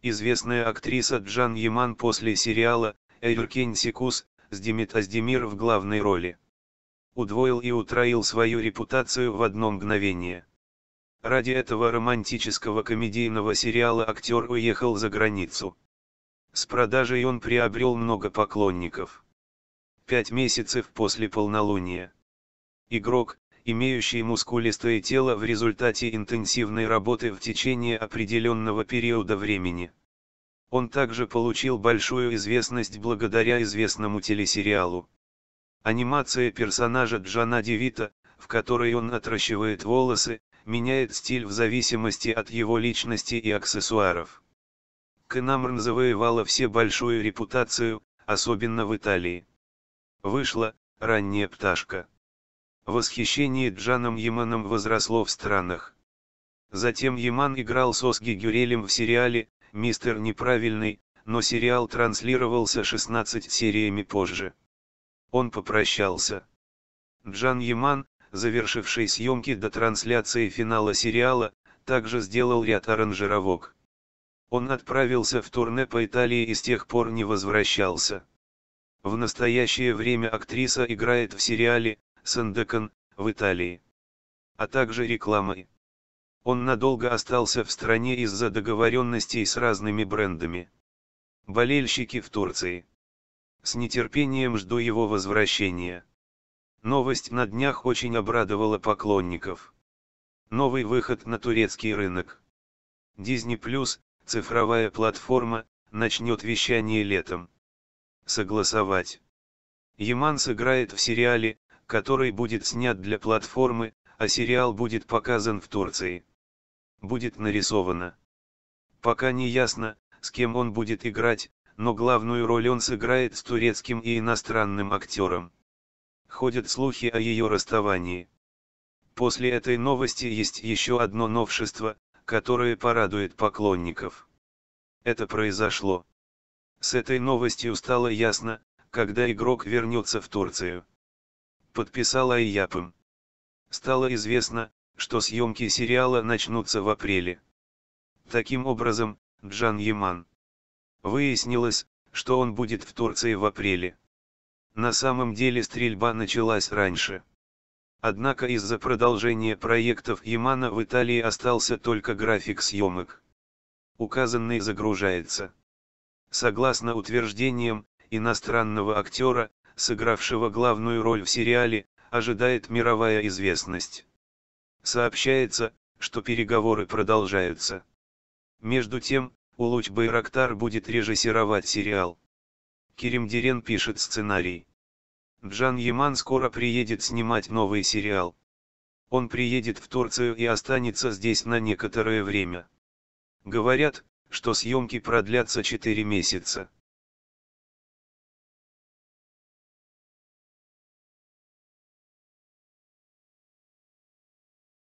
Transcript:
Известная актриса Джан Яман после сериала «Эйркен Секус» с Димит Аздемир в главной роли. Удвоил и утроил свою репутацию в одно мгновение. Ради этого романтического комедийного сериала актер уехал за границу. С продажей он приобрел много поклонников. Пять месяцев после полнолуния. Игрок, имеющий мускулистое тело в результате интенсивной работы в течение определенного периода времени. Он также получил большую известность благодаря известному телесериалу. Анимация персонажа Джана Девита, в которой он отращивает волосы, меняет стиль в зависимости от его личности и аксессуаров. Кенамрн завоевала все большую репутацию, особенно в Италии. Вышла «Ранняя пташка». Восхищение Джаном Яманом возросло в странах. Затем Яман играл с Осги Гюрелем в сериале «Мистер Неправильный», но сериал транслировался 16 сериями позже. Он попрощался. Джан Яман, завершивший съемки до трансляции финала сериала, также сделал ряд аранжировок. Он отправился в турне по Италии и с тех пор не возвращался. В настоящее время актриса играет в сериале Сандекан в Италии. А также рекламой. Он надолго остался в стране из-за договоренностей с разными брендами. Болельщики в Турции. С нетерпением жду его возвращения. Новость на днях очень обрадовала поклонников. Новый выход на турецкий рынок. Disney Plus, цифровая платформа, начнет вещание летом. Согласовать. Яман сыграет в сериале который будет снят для платформы, а сериал будет показан в Турции. Будет нарисовано. Пока не ясно, с кем он будет играть, но главную роль он сыграет с турецким и иностранным актером. Ходят слухи о ее расставании. После этой новости есть еще одно новшество, которое порадует поклонников. Это произошло. С этой новостью стало ясно, когда игрок вернется в Турцию подписал Айяпом. Стало известно, что съемки сериала начнутся в апреле. Таким образом, Джан Яман. Выяснилось, что он будет в Турции в апреле. На самом деле стрельба началась раньше. Однако из-за продолжения проектов Ямана в Италии остался только график съемок. Указанный загружается. Согласно утверждениям иностранного актера, сыгравшего главную роль в сериале, ожидает мировая известность. Сообщается, что переговоры продолжаются. Между тем, Улуч Байрактар будет режиссировать сериал. Керим Дерен пишет сценарий. Джан Яман скоро приедет снимать новый сериал. Он приедет в Турцию и останется здесь на некоторое время. Говорят, что съемки продлятся 4 месяца.